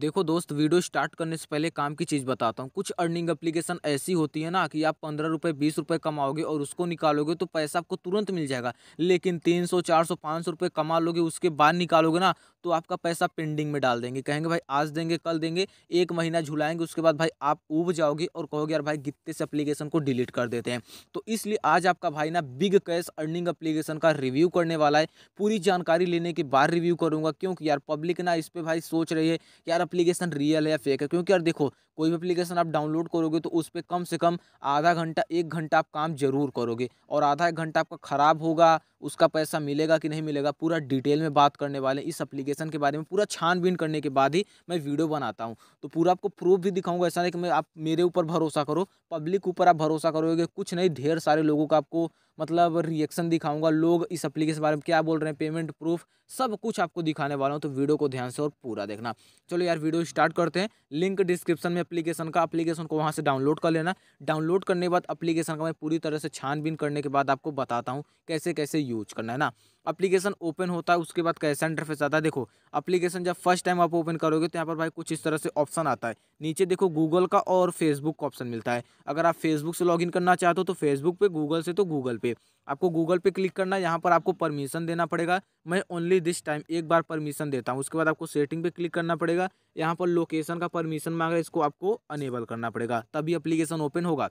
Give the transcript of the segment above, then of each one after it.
देखो दोस्त video start करने से पहले काम की चीज़ बताता हूँ कुछ अर्निंग एप्लीकेशन ऐसी होती है ना कि आप पंद्रह रुपये बीस रुपये कमाओगे और उसको निकालोगे तो पैसा आपको तुरंत मिल जाएगा लेकिन तीन सौ चार सौ पाँच सौ रुपये कमा लोगे उसके बाद निकालोगे ना तो आपका पैसा पेंडिंग में डाल देंगे कहेंगे भाई आज देंगे कल देंगे एक महीना झुलाएंगे उसके बाद भाई आप उब जाओगे और कहोगे यार भाई गित्ते से अप्लीकेशन को डिलीट कर देते हैं तो इसलिए आज आपका भाई ना बिग कैश अर्निंग एप्लीकेशन का रिव्यू करने वाला है पूरी जानकारी लेने के बाद रिव्यू करूँगा क्योंकि यार पब्लिक ना इस पर भाई सोच रही है यार एप्लीकेशन रियल है या फेक है क्योंकि यार देखो कोई भी एप्लीकेशन आप डाउनलोड करोगे तो उस पर कम से कम आधा घंटा एक घंटा आप काम जरूर करोगे और आधा एक घंटा आपका ख़राब होगा उसका पैसा मिलेगा कि नहीं मिलेगा पूरा डिटेल में बात करने वाले इस एप्लीकेशन के बारे में पूरा छानबीन करने के बाद ही मैं वीडियो बनाता हूँ तो पूरा आपको प्रूफ भी दिखाऊंगा ऐसा नहीं कि मैं आप मेरे ऊपर भरोसा करो पब्लिक ऊपर आप भरोसा करोगे कुछ नहीं ढेर सारे लोगों का आपको मतलब रिएक्शन दिखाऊंगा लोग इस अप्लीकेशन के बारे में क्या बोल रहे हैं पेमेंट प्रूफ सब कुछ आपको दिखाने वाला हूँ तो वीडियो को ध्यान से और पूरा देखना चलो यार वीडियो स्टार्ट करते हैं लिंक डिस्क्रिप्शन में अप्लीकेशन का अप्लीकेशन को वहाँ से डाउनलोड कर लेना डाउनलोड करने के बाद अप्लीकेशन का मैं पूरी तरह से छानबीन करने के बाद आपको बताता हूँ कैसे कैसे यूज करना है ना अप्लीकेशन ओपन होता है उसके बाद कैसे इंटरफेस आता है देखो अप्लीकेशन जब फर्स्ट टाइम आप ओपन करोगे तो यहाँ पर भाई कुछ इस तरह से ऑप्शन आता है नीचे देखो गूगल का और फेसबुक का ऑप्शन मिलता है अगर आप फेसबुक से लॉगिन करना चाहते हो तो फेसबुक पे गूगल से तो गूगल पे आपको गूगल पे क्लिक करना है यहाँ पर आपको परमिशन देना पड़ेगा मैं ओनली दिस टाइम एक बार परमिशन देता हूँ उसके बाद आपको सेटिंग पे क्लिक करना पड़ेगा यहाँ पर लोकेशन का परमिशन मांगा इसको आपको अनेबल करना पड़ेगा तभी अप्लीकेशन ओपन होगा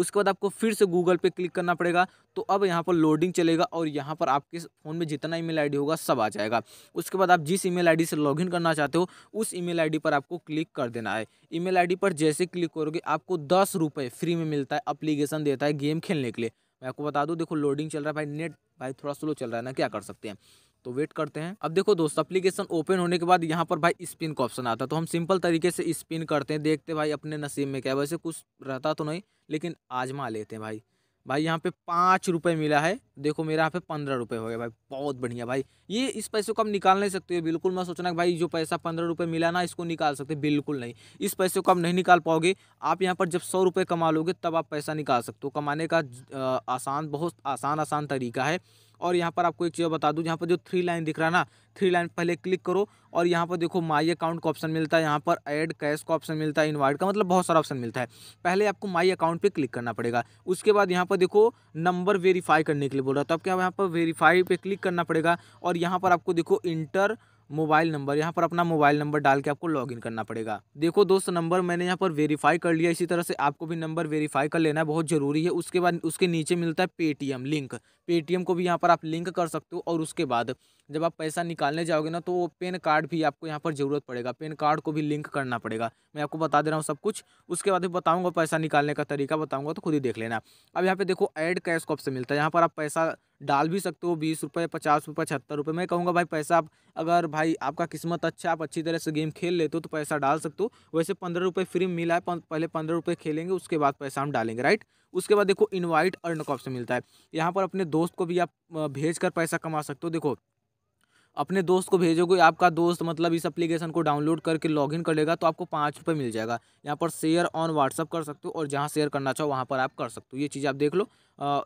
उसके बाद आपको फिर से गूगल पे क्लिक करना पड़ेगा तो अब यहाँ पर लोडिंग चलेगा और यहाँ पर आपके फ़ोन में जितना ईमेल आईडी होगा सब आ जाएगा उसके बाद आप जिस ईमेल आईडी से लॉगिन करना चाहते हो उस ईमेल आईडी पर आपको क्लिक कर देना है ईमेल आईडी पर जैसे क्लिक करोगे आपको दस रुपये फ्री में मिलता है अप्लीकेशन देता है गेम खेलने के लिए मैं आपको बता दूँ देखो लोडिंग चल रहा है भाई नेट भाई थोड़ा स्लो चल रहा है ना क्या कर सकते हैं तो वेट करते हैं अब देखो दोस्त अप्लीकेशन ओपन होने के बाद यहाँ पर भाई स्पिन का ऑप्शन आता तो हम सिंपल तरीके से स्पिन करते हैं देखते भाई अपने नसीब में क्या वैसे कुछ रहता तो नहीं लेकिन आजमा लेते हैं भाई भाई यहाँ पे पाँच रुपये मिला है देखो मेरा यहाँ पे पंद्रह रुपये हो गया भाई बहुत बढ़िया भाई ये इस पैसे को हम निकाल नहीं सकते बिल्कुल मैं सोचना कि भाई जो पैसा पंद्रह रुपये मिला ना इसको निकाल सकते बिल्कुल नहीं इस पैसे को आप नहीं निकाल पाओगे आप यहाँ पर जब सौ रुपये कमा लोगे तब आप पैसा निकाल सकते हो कमाने का आसान बहुत आसान आसान तरीका है और यहाँ पर आपको एक चीज़ बता दूँ यहाँ पर जो थ्री लाइन दिख रहा है ना थ्री लाइन पहले क्लिक करो और यहाँ पर देखो माई अकाउंट का ऑप्शन मिलता है यहाँ पर ऐड कैश का ऑप्शन मिलता है इन्वाइट का मतलब बहुत सारा ऑप्शन मिलता है पहले आपको माई अकाउंट पर क्लिक करना पड़ेगा उसके बाद यहाँ पर देखो नंबर वेरीफाई करने के लिए बोल रहा था अब क्या यहाँ पर वेरीफाई पर क्लिक करना पड़ेगा और यहाँ पर आपको देखो इंटर मोबाइल नंबर यहाँ पर अपना मोबाइल नंबर डाल के आपको लॉगिन करना पड़ेगा देखो दोस्त नंबर मैंने यहाँ पर वेरीफाई कर लिया इसी तरह से आपको भी नंबर वेरीफाई कर लेना बहुत ज़रूरी है उसके बाद उसके नीचे मिलता है पेटीएम लिंक पेटीएम को भी यहाँ पर आप लिंक कर सकते हो और उसके बाद जब आप पैसा निकालने जाओगे ना तो पेन कार्ड भी आपको यहाँ पर ज़रूरत पड़ेगा पेन कार्ड को भी लिंक करना पड़ेगा मैं आपको बता दे रहा हूँ सब कुछ उसके बाद बताऊँगा पैसा निकालने का तरीका बताऊँगा तो खुद ही देख लेना अब यहाँ पर देखो ऐड कैश कॉप ऑप्शन मिलता है यहाँ पर आप पैसा डाल भी सकते हो बीस रुपये पचास रुपये पचहत्तर रुपये मैं कहूँगा भाई पैसा आप अगर भाई आपका किस्मत अच्छा आप अच्छी तरह से गेम खेल लेते हो तो पैसा डाल सकते हो वैसे पंद्रह रुपये फ्री मिला है पहले पंद्रह रुपये खेलेंगे उसके बाद पैसा हम डालेंगे राइट उसके बाद देखो इन्वाइट अर्न कॉप से मिलता है यहाँ पर अपने दोस्त को भी आप भेज कर पैसा कमा सकते हो देखो अपने दोस्त को भेजोगे आपका दोस्त मतलब इस एप्लीकेशन को डाउनलोड करके लॉगिन कर लेगा तो आपको पाँच रुपये मिल जाएगा यहाँ पर शेयर ऑन व्हाट्सअप कर सकते हो और जहाँ शेयर करना चाहो वहाँ पर आप कर सकते हो ये चीज़ आप देख लो आ,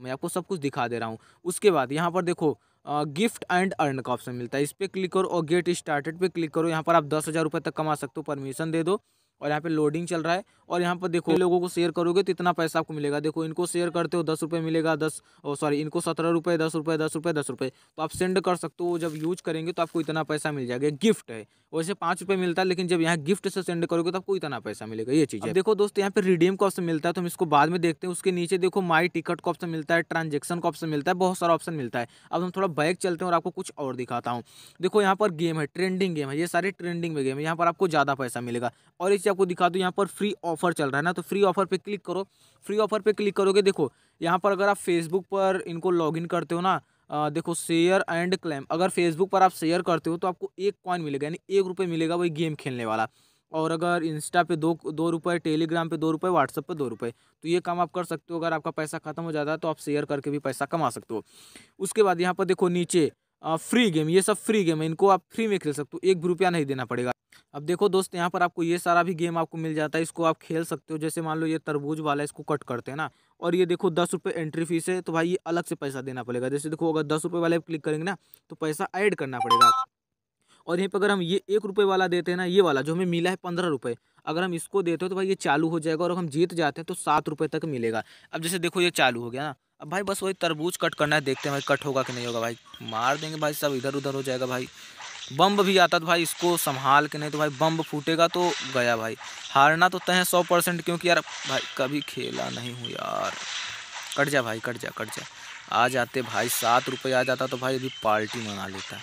मैं आपको सब कुछ दिखा दे रहा हूँ उसके बाद यहाँ पर देखो गिफ्ट एंड अर्न का ऑप्शन मिलता है इस पर क्लिक करो और गेट स्टार्टेड पे क्लिक करो यहाँ पर आप दस हज़ार रुपये तक कमा सकते हो परमिशन दे दो और यहाँ पे लोडिंग चल रहा है और यहाँ पर देखो लोगों को शेयर करोगे तो इतना पैसा आपको मिलेगा देखो इनको शेयर करते हो दस रुपये मिलेगा दस सॉरी इनको सत्रह रुपये दस रुपये दस रुपये दस रुपये तो आप सेंड कर सकते हो जब यूज करेंगे तो आपको इतना पैसा मिल जाएगा गिफ्ट है वैसे पाँच रुपये मिलता है लेकिन जब यहाँ गिफ्ट से सेंड करोगे तो आपको इतना पैसा मिलेगा ये चीज़ है देखो दोस्त यहाँ पे रिडीम का ऑप्शन मिलता है तो हम इसको बाद में देखते हैं उसके नीचे देखो माई टिकट का ऑप्शन मिलता है ट्रांजेक्शन का ऑप्शन मिलता है बहुत सारा ऑप्शन मिलता है अब हम थोड़ा बैक चलते हैं और आपको कुछ और दिखाता हूँ देखो यहाँ पर गेम है ट्रेंडिंग गेम है ये सारे ट्रेंडिंग में गेम है यहाँ पर आपको ज़्यादा पैसा मिलेगा और इसे आपको दिखा दो यहाँ पर फ्री ऑफर चल रहा है ना तो फ्री ऑफर पर क्लिक करो फ्री ऑफर पर क्लिक करोगे देखो यहाँ पर अगर आप फेसबुक पर इनको लॉग करते हो ना आ, देखो शेयर एंड क्लेम अगर फेसबुक पर आप शेयर करते हो तो आपको एक कॉइन मिलेगा यानी एक रुपये मिलेगा वही गेम खेलने वाला और अगर इंस्टा पे दो दो रुपये टेलीग्राम पे दो रुपये व्हाट्सअप पे दो रुपये तो ये काम आप कर सकते हो अगर आपका पैसा खत्म हो जाता है तो आप शेयर करके भी पैसा कमा सकते हो उसके बाद यहाँ पर देखो नीचे आ, फ्री गेम ये सब फ्री गेम है इनको आप फ्री में खेल सकते हो एक भी रुपया नहीं देना पड़ेगा अब देखो दोस्त यहाँ पर आपको ये सारा भी गेम आपको मिल जाता है इसको आप खेल सकते हो जैसे मान लो ये तरबूज वाला इसको कट करते हैं ना और ये देखो दस रुपये एंट्री फीस है तो भाई ये अलग से पैसा देना पड़ेगा जैसे देखो अगर दस रुपये वाले क्लिक करेंगे ना तो पैसा ऐड करना पड़ेगा और यहीं पर अगर हम ये एक रुपये वाला देते हैं ना ये वाला जो हमें मिला है पंद्रह रुपये अगर हम इसको देते हो तो भाई ये चालू हो जाएगा और हम जीत जाते हैं तो सात रुपये तक मिलेगा अब जैसे देखो ये चालू हो गया ना अब भाई बस वही तरबूज कट करना है देखते हैं भाई कट होगा कि नहीं होगा भाई मार देंगे भाई सब इधर उधर हो जाएगा भाई बम्ब भी आता तो भाई इसको संभाल के नहीं तो भाई बम्ब फूटेगा तो गया भाई हारना तो तय सौ परसेंट क्योंकि यार भाई कभी खेला नहीं हूँ यार कट जा भाई कट जा कट जा आ जाते भाई सात रुपये आ जाता तो भाई अभी पार्टी मना लेता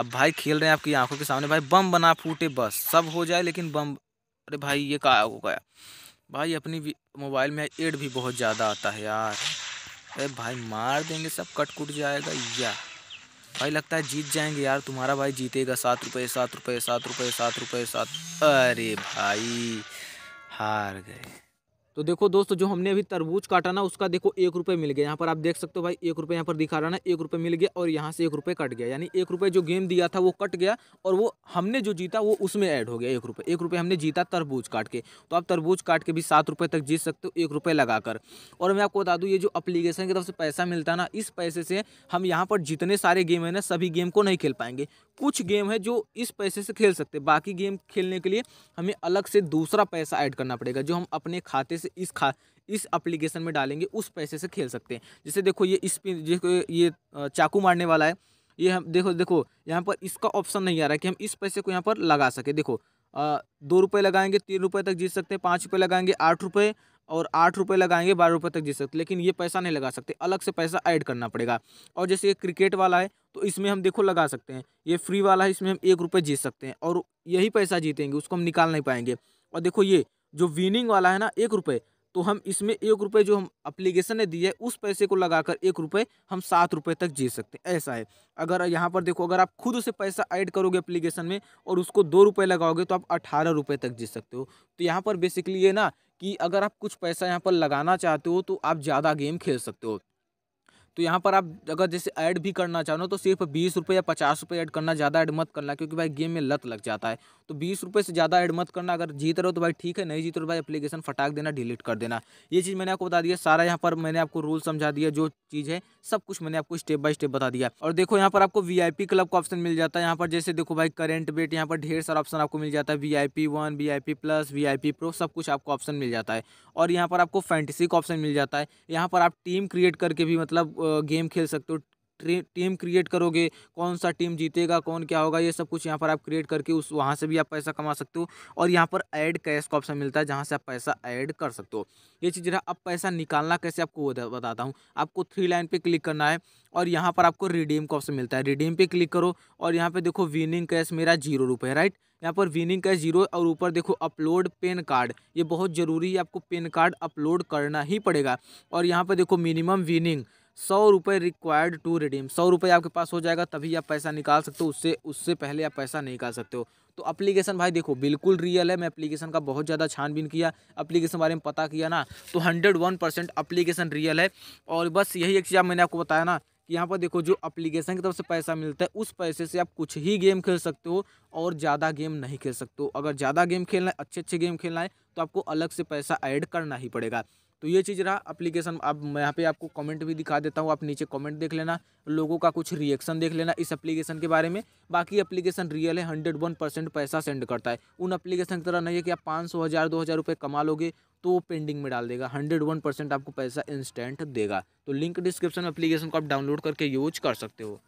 अब भाई खेल रहे हैं आपकी आंखों के सामने भाई बम बना फूटे बस सब हो जाए लेकिन बम अरे भाई ये का हो गया भाई अपनी मोबाइल में एड भी बहुत ज़्यादा आता है यार अरे भाई मार देंगे सब कट कुट जाएगा या भाई लगता है जीत जाएंगे यार तुम्हारा भाई जीतेगा सात रुपये सात रुपये सात रुपये सात रुपये सात अरे भाई हार गए तो देखो दोस्तों जो हमने अभी तरबूज काटा ना उसका देखो एक रुपये मिल गया यहाँ पर आप देख सकते हो भाई एक रुपये यहाँ पर दिखा रहा ना एक रुपये मिल गया और यहाँ से एक रुपये कट गया यानी एक रुपये जो गेम दिया था वो कट गया और वो हमने जो जीता वो उसमें ऐड हो गया एक रुपये एक रुपये हमने जीता तरबूज काट के तो आप तरबूज काट के भी सात रुपये तक जीत सकते हो एक रुपये लगाकर और मैं आपको बता दूँ ये जो अप्लीकेशन की तरफ से पैसा मिलता ना इस पैसे से हम यहाँ पर जितने सारे गेम हैं ना सभी गेम को नहीं खेल पाएंगे कुछ गेम है जो इस पैसे से खेल सकते हैं बाकी गेम खेलने के लिए हमें अलग से दूसरा पैसा ऐड करना पड़ेगा जो हम अपने खाते से इस खा इस एप्लीकेशन में डालेंगे उस पैसे से खेल सकते हैं जैसे देखो ये स्पिन देखो ये चाकू मारने वाला है ये हम देखो देखो यहाँ पर इसका ऑप्शन नहीं आ रहा है कि हम इस पैसे को यहाँ पर लगा सके देखो आ, दो रुपये लगाएंगे तीन रुपये तक जीत सकते हैं पाँच रुपये लगाएंगे आठ रुपये और आठ रुपये लगाएंगे बारह रुपये तक जीत सकते लेकिन ये पैसा नहीं लगा सकते अलग से पैसा ऐड करना पड़ेगा और जैसे ये क्रिकेट वाला है तो इसमें हम देखो लगा सकते हैं ये फ्री वाला है इसमें हम एक रुपये जीत सकते हैं और यही पैसा जीतेंगे उसको हम निकाल नहीं पाएंगे और देखो ये जो विनिंग वाला है ना एक रुपये तो हम इसमें एक रुपये जो हम अप्लीकेशन ने दी है उस पैसे को लगा कर एक रुपये हम सात रुपये तक जीत सकते हैं ऐसा है अगर यहाँ पर देखो अगर आप खुद से पैसा ऐड करोगे अप्लीकेशन में और उसको दो रुपये लगाओगे तो आप अठारह रुपये तक जीत सकते हो तो यहाँ पर बेसिकली ये ना कि अगर आप कुछ पैसा यहाँ पर लगाना चाहते हो तो आप ज़्यादा गेम खेल सकते हो तो यहाँ पर आप अगर जैसे ऐड भी करना चाहो तो सिर्फ बीस रुपये या पचास रुपये ऐड करना ज़्यादा ऐड मत करना क्योंकि भाई गेम में लत लग जाता है तो बीस रुपये से ज़्यादा ऐड मत करना अगर जीत रहे हो तो भाई ठीक है नहीं जीत रहे हो तो भाई एप्लीकेशन फटाक देना डिलीट कर देना ये चीज़ मैंने आपको बता दिया सारा यहाँ पर मैंने आपको रूल समझा दिया जो चीज़ है सब कुछ मैंने आपको स्टेप बाय स्टेप बता दिया और देखो यहाँ पर आपको वी क्लब का ऑप्शन मिल जाता है यहाँ पर जैसे देखो भाई करेंट बेट यहाँ पर ढेर सारा ऑप्शन आपको मिल जाता है V I P one V I P plus V I P pro सब कुछ आपको ऑप्शन मिल जाता है और यहाँ पर आपको फैंटेसी का ऑप्शन मिल जाता है यहाँ पर आप टीम क्रिएट करके भी मतलब गेम खेल सकते हो टीम क्रिएट करोगे कौन सा टीम जीतेगा कौन क्या होगा ये सब कुछ यहाँ पर आप क्रिएट करके उस वहाँ से भी आप पैसा कमा सकते हो और यहाँ पर ऐड कैश का ऑप्शन मिलता है जहाँ से आप पैसा ऐड कर सकते हो ये चीज़ रहा अब पैसा निकालना कैसे आपको बताता हूँ आपको थ्री लाइन पे क्लिक करना है और यहाँ पर आपको रिडीम का ऑप्शन मिलता है रिडीम पे क्लिक करो और यहाँ पर देखो विनिंग कैश मेरा जीरो रुपये राइट यहाँ पर विनिंग कैश जीरो और ऊपर देखो अपलोड पेन कार्ड ये बहुत ज़रूरी है आपको पेन कार्ड अपलोड करना ही पड़ेगा और यहाँ पर देखो मिनिमम विनिंग सौ रुपये रिक्वायर्ड टू रिडीम सौ रुपये आपके पास हो जाएगा तभी आप पैसा निकाल सकते हो उससे उससे पहले आप पैसा नहीं निकाल सकते हो तो अप्लीकेशन भाई देखो बिल्कुल रियल है मैं अप्लीकेशन का बहुत ज़्यादा छानबीन किया अप्लीकेशन बारे में पता किया ना तो hundred one percent application real है और बस यही एक चीज़ मैंने आपको बताया ना कि यहाँ पर देखो जो अप्लीकेशन की तरफ से पैसा मिलता है उस पैसे से आप कुछ ही गेम खेल सकते हो और ज़्यादा गेम नहीं खेल सकते हो अगर ज़्यादा गेम खेलना है अच्छे अच्छे गेम खेलना है तो आपको अलग से पैसा ऐड करना ही पड़ेगा तो ये चीज़ रहा अप्लीकेशन अब मैं यहाँ पे आपको कमेंट भी दिखा देता हूँ आप नीचे कमेंट देख लेना लोगों का कुछ रिएक्शन देख लेना इस एप्लीकेशन के बारे में बाकी एप्लीकेशन रियल है हंड्रेड वन परसेंट पैसा सेंड करता है उन एप्लीकेशन की तरह नहीं है कि आप पाँच सौ हज़ार दो हज़ार रुपये कमा लोगे तो वो पेंडिंग में डाल देगा हंड्रेड वन परसेंट आपको पैसा इंस्टेंट देगा तो लिंक डिस्क्रिप्शन में एप्लीकेशन को आप डाउनलोड करके यूज कर सकते हो